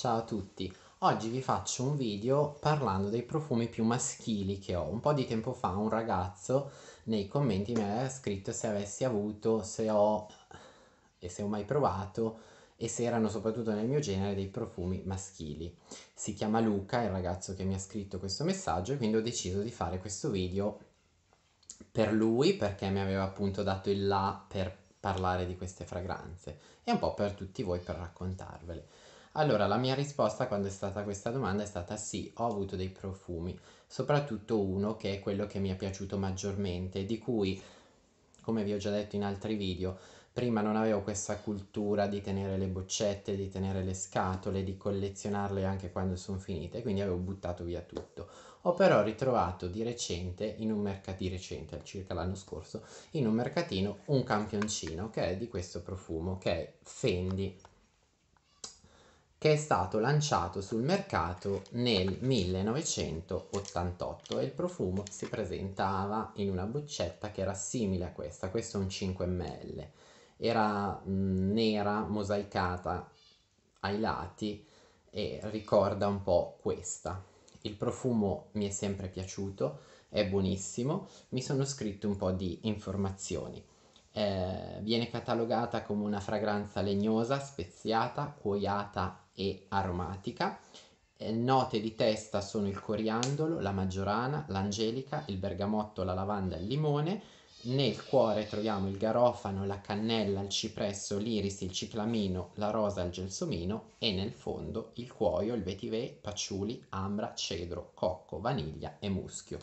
Ciao a tutti, oggi vi faccio un video parlando dei profumi più maschili che ho. Un po' di tempo fa un ragazzo nei commenti mi aveva scritto se avessi avuto, se ho e se ho mai provato e se erano soprattutto nel mio genere dei profumi maschili. Si chiama Luca, il ragazzo che mi ha scritto questo messaggio e quindi ho deciso di fare questo video per lui perché mi aveva appunto dato il là per parlare di queste fragranze e un po' per tutti voi per raccontarvele. Allora, la mia risposta quando è stata questa domanda è stata sì, ho avuto dei profumi, soprattutto uno che è quello che mi è piaciuto maggiormente, di cui, come vi ho già detto in altri video, prima non avevo questa cultura di tenere le boccette, di tenere le scatole, di collezionarle anche quando sono finite, quindi avevo buttato via tutto. Ho però ritrovato di recente, in un mercatino, recente, circa l'anno scorso, in un mercatino, un campioncino che è di questo profumo, che è Fendi che è stato lanciato sul mercato nel 1988 e il profumo si presentava in una boccetta che era simile a questa, questo è un 5 ml, era mh, mm, nera, mosaicata ai lati e ricorda un po' questa. Il profumo mi è sempre piaciuto, è buonissimo, mi sono scritto un po' di informazioni eh, viene catalogata come una fragranza legnosa, speziata, cuoiata e aromatica. Eh, note di testa sono il coriandolo, la maggiorana, l'angelica, il bergamotto, la lavanda e il limone. Nel cuore troviamo il garofano, la cannella, il cipresso, l'iris, il ciclamino, la rosa, il gelsomino e nel fondo il cuoio, il vetiver, paciuli, ambra, cedro, cocco, vaniglia e muschio.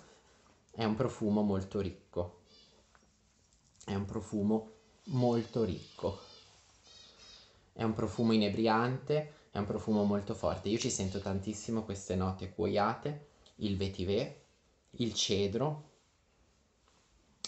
È un profumo molto ricco. È un profumo molto ricco. È un profumo inebriante, è un profumo molto forte. Io ci sento tantissimo queste note cuoiate, il vetiver, il cedro,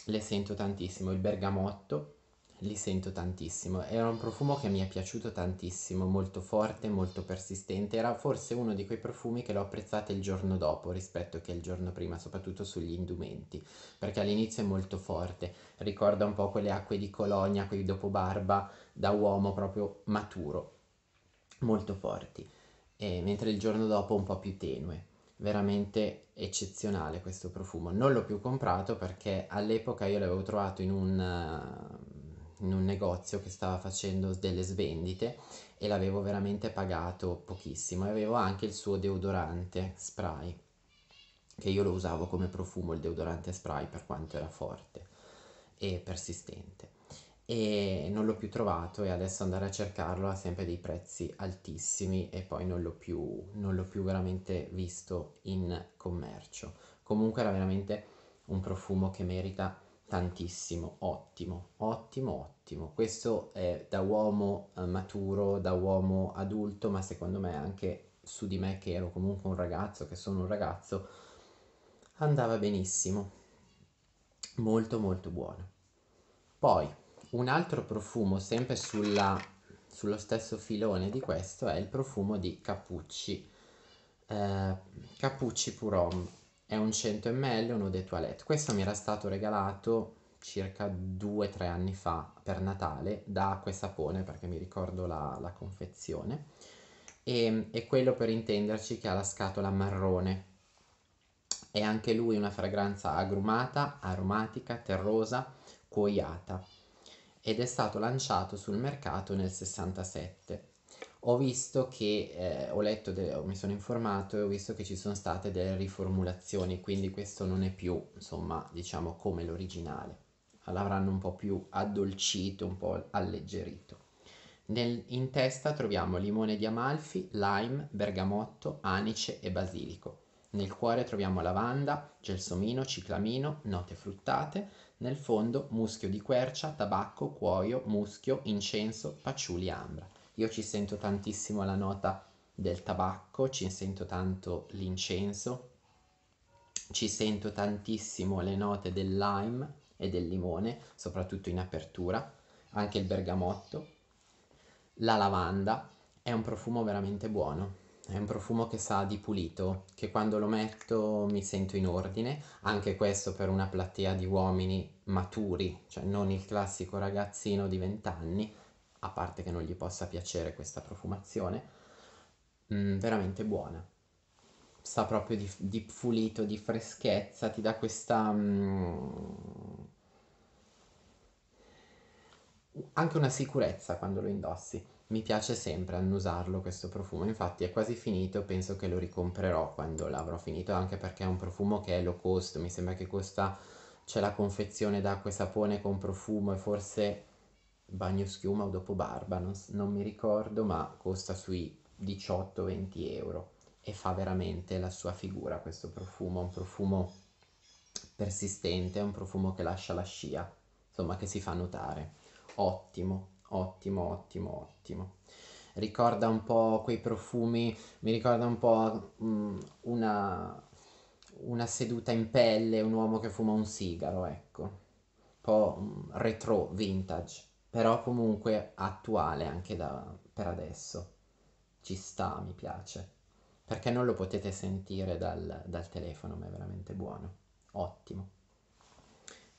le sento tantissimo, il bergamotto li sento tantissimo. Era un profumo che mi è piaciuto tantissimo, molto forte, molto persistente. Era forse uno di quei profumi che l'ho apprezzato il giorno dopo rispetto che il giorno prima, soprattutto sugli indumenti, perché all'inizio è molto forte. Ricorda un po' quelle acque di Colonia, quei dopo barba da uomo proprio maturo, molto forti. E mentre il giorno dopo un po' più tenue veramente eccezionale questo profumo. Non l'ho più comprato perché all'epoca io l'avevo trovato in un in un negozio che stava facendo delle svendite e l'avevo veramente pagato pochissimo e avevo anche il suo deodorante spray che io lo usavo come profumo il deodorante spray per quanto era forte e persistente e non l'ho più trovato e adesso andare a cercarlo ha sempre dei prezzi altissimi e poi non l'ho più, non l'ho più veramente visto in commercio comunque era veramente un profumo che merita tantissimo, ottimo, ottimo, ottimo. Questo è da uomo eh, maturo, da uomo adulto, ma secondo me anche su di me che ero comunque un ragazzo, che sono un ragazzo, andava benissimo. Molto molto buono. Poi un altro profumo sempre sulla, sullo stesso filone di questo è il profumo di Cappucci. Eh, Cappucci Purom è un 100 ml, uno dei toilette. Questo mi era stato regalato circa 2-3 anni fa per Natale da acqua e sapone perché mi ricordo la, la confezione e, e, quello per intenderci che ha la scatola marrone è anche lui una fragranza agrumata, aromatica, terrosa, cuoiata ed è stato lanciato sul mercato nel 67 ho visto che, eh, ho letto, de- mi sono informato e ho visto che ci sono state delle riformulazioni, quindi questo non è più, insomma, diciamo come l'originale. L'avranno un po' più addolcito, un po' alleggerito. Nel, in testa troviamo limone di Amalfi, lime, bergamotto, anice e basilico. Nel cuore troviamo lavanda, gelsomino, ciclamino, note fruttate. Nel fondo muschio di quercia, tabacco, cuoio, muschio, incenso, paciuli, ambra. Io ci sento tantissimo la nota del tabacco, ci sento tanto l'incenso, ci sento tantissimo le note del lime e del limone, soprattutto in apertura, anche il bergamotto, la lavanda, è un profumo veramente buono. È un profumo che sa di pulito, che quando lo metto mi sento in ordine, anche questo per una platea di uomini maturi, cioè non il classico ragazzino di 20 anni, a parte che non gli possa piacere questa profumazione, mh, mm, veramente buona. Sta proprio di, di, pulito, di freschezza, ti dà questa... Mh, mm, anche una sicurezza quando lo indossi. Mi piace sempre annusarlo questo profumo, infatti è quasi finito, penso che lo ricomprerò quando l'avrò finito, anche perché è un profumo che è low cost, mi sembra che costa, c'è la confezione d'acqua e sapone con profumo e forse bagno schiuma o dopo barba, non, non mi ricordo, ma costa sui 18-20 euro e fa veramente la sua figura questo profumo, un profumo persistente, un profumo che lascia la scia, insomma che si fa notare. Ottimo, ottimo, ottimo, ottimo. Ricorda un po' quei profumi, mi ricorda un po' mh, una, una seduta in pelle, un uomo che fuma un sigaro, ecco. Un po' retro, vintage però comunque attuale anche da, per adesso. Ci sta, mi piace. Perché non lo potete sentire dal, dal telefono, ma è veramente buono. Ottimo.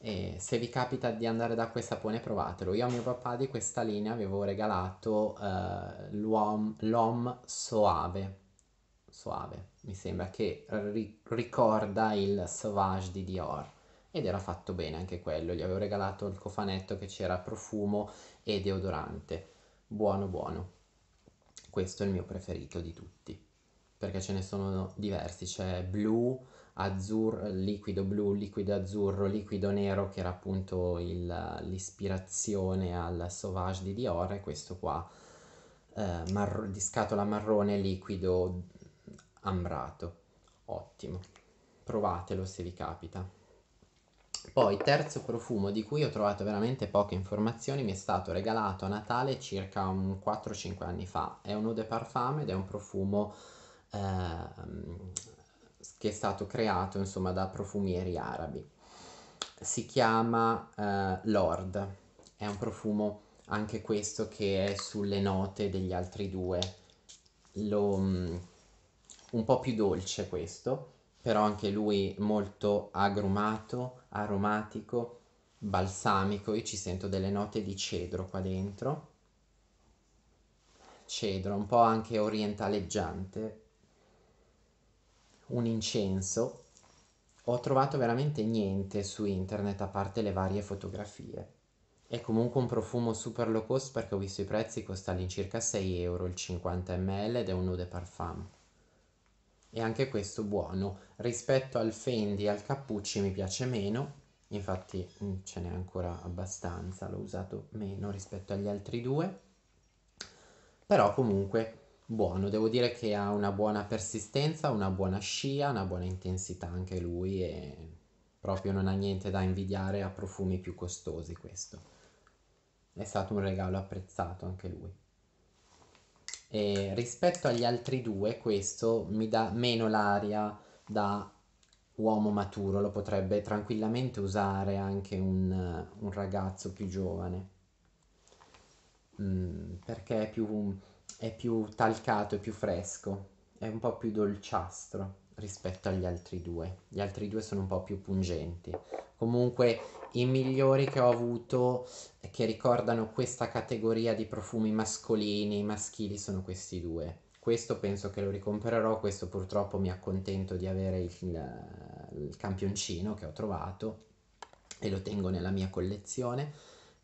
E se vi capita di andare da questa sapone provatelo. Io a mio papà di questa linea avevo regalato eh, l'OM Soave. Soave, mi sembra, che ri- ricorda il Sauvage di Dior ed era fatto bene anche quello, gli avevo regalato il cofanetto che c'era profumo e deodorante, buono buono, questo è il mio preferito di tutti, perché ce ne sono diversi, c'è blu, azzurro, liquido blu, liquido azzurro, liquido nero che era appunto il, l'ispirazione al Sauvage di Dior e questo qua eh, marro, di scatola marrone liquido ambrato, ottimo, provatelo se vi capita. Poi, terzo profumo di cui ho trovato veramente poche informazioni, mi è stato regalato a Natale circa 4-5 anni fa. È un eau de parfum ed è un profumo eh, che è stato creato insomma da profumieri arabi. Si chiama eh, Lord, è un profumo anche questo che è sulle note degli altri due, Lo, mm, un po' più dolce questo, però anche lui molto agrumato aromatico, balsamico. Io ci sento delle note di cedro qua dentro. Cedro, un po' anche orientaleggiante. Un incenso. Ho trovato veramente niente su internet a parte le varie fotografie. È comunque un profumo super low cost perché ho visto i prezzi, costa all'incirca 6 euro il 50 ml ed è un eau de parfum e anche questo buono rispetto al Fendi e al Cappucci mi piace meno infatti mm, ce n'è ancora abbastanza l'ho usato meno rispetto agli altri due però comunque buono devo dire che ha una buona persistenza una buona scia una buona intensità anche lui e proprio non ha niente da invidiare a profumi più costosi questo è stato un regalo apprezzato anche lui e rispetto agli altri due, questo mi dà meno l'aria da uomo maturo, lo potrebbe tranquillamente usare anche un, un ragazzo più giovane, mm, perché è più, è più talcato, è più fresco, è un po' più dolciastro rispetto agli altri due. Gli altri due sono un po' più pungenti. Comunque i migliori che ho avuto che ricordano questa categoria di profumi mascolini, maschili, sono questi due. Questo penso che lo ricomprerò, questo purtroppo mi accontento di avere il, il campioncino che ho trovato e lo tengo nella mia collezione.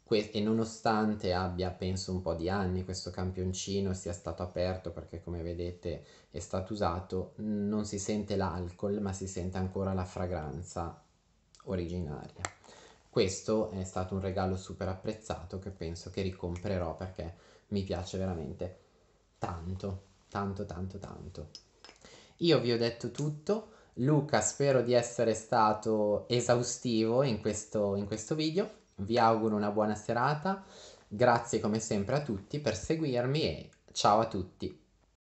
Que- e nonostante abbia penso un po' di anni questo campioncino sia stato aperto perché come vedete è stato usato, non si sente l'alcol ma si sente ancora la fragranza originaria questo è stato un regalo super apprezzato che penso che ricomprerò perché mi piace veramente tanto, tanto, tanto, tanto. Io vi ho detto tutto. Luca, spero di essere stato esaustivo in questo, in questo video. Vi auguro una buona serata. Grazie come sempre a tutti per seguirmi e ciao a tutti.